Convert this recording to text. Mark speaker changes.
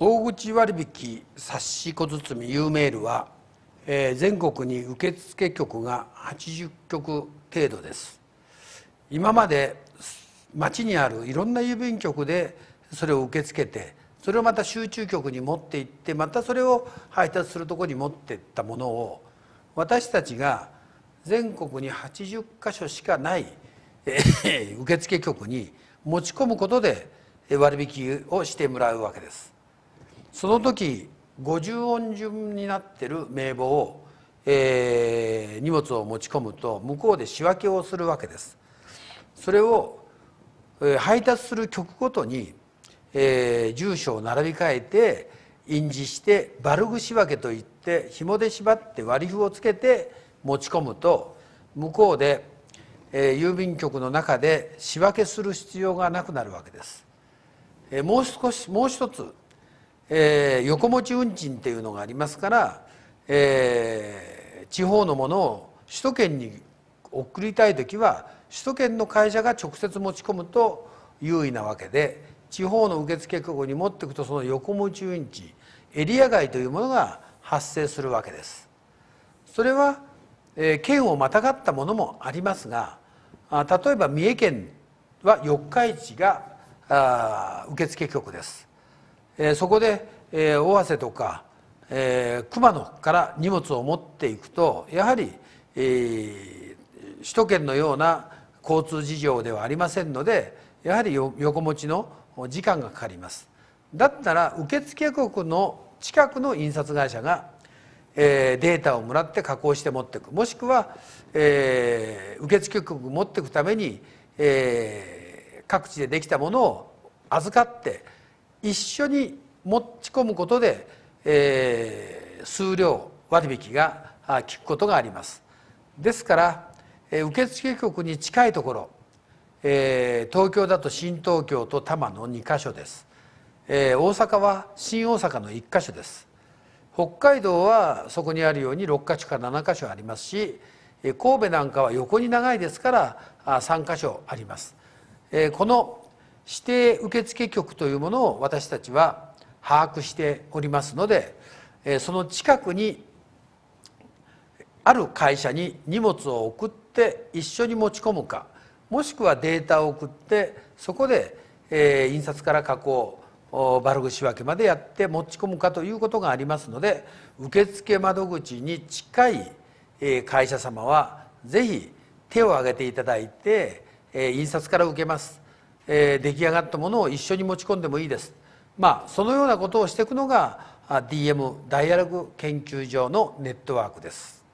Speaker 1: 大口割引冊子小包有メールは、えー、全国に受付局が80局程度です今まで町にあるいろんな郵便局でそれを受け付けてそれをまた集中局に持っていってまたそれを配達するとこに持っていったものを私たちが全国に80か所しかない受付局に持ち込むことで割引をしてもらうわけです。その時50音順になってる名簿を、えー、荷物を持ち込むと向こうで仕分けをするわけです。それを、えー、配達する局ごとに、えー、住所を並び替えて印字してバルグ仕分けといって紐で縛って割り符をつけて持ち込むと向こうで、えー、郵便局の中で仕分けする必要がなくなるわけです。えー、もう少しもう一つえー、横持ち運賃っていうのがありますから、えー、地方のものを首都圏に送りたい時は首都圏の会社が直接持ち込むと優位なわけで地方の受付局に持っていくとその横持ち運賃エリア外というものが発生するわけです。それは、えー、県をまたがったものもありますがあ例えば三重県は四日市があ受付局です。えそこで、え尾鷲とか、え熊野から荷物を持っていくとやはり、え首都圏のような交通事情ではありませんのでやはり横持ちの時間がかかりますだったら受付局の近くの印刷会社が、えー、データをもらって加工して持っていくもしくは、えー、受付局持っていくために、えー、各地でできたものを預かって一緒に持ち込むことで、えー、数量割引が効くことがありますですから受付局に近いところ、えー、東京だと新東京と多摩の2か所です、えー、大阪は新大阪の1か所です北海道はそこにあるように6か所か7か所ありますし神戸なんかは横に長いですから3か所ありますこの指定受付局というものを私たちは把握しておりますのでその近くにある会社に荷物を送って一緒に持ち込むかもしくはデータを送ってそこで、え印刷から加工バルグ仕分けまでやって持ち込むかということがありますので受付窓口に近い、え会社様は是非手を挙げていただいて、え印刷から受けますえー、出来上がったものを一緒に持ち込んでもいいです。まあ、そのようなことをしていくのが DM ダイアログ研究所のネットワークです。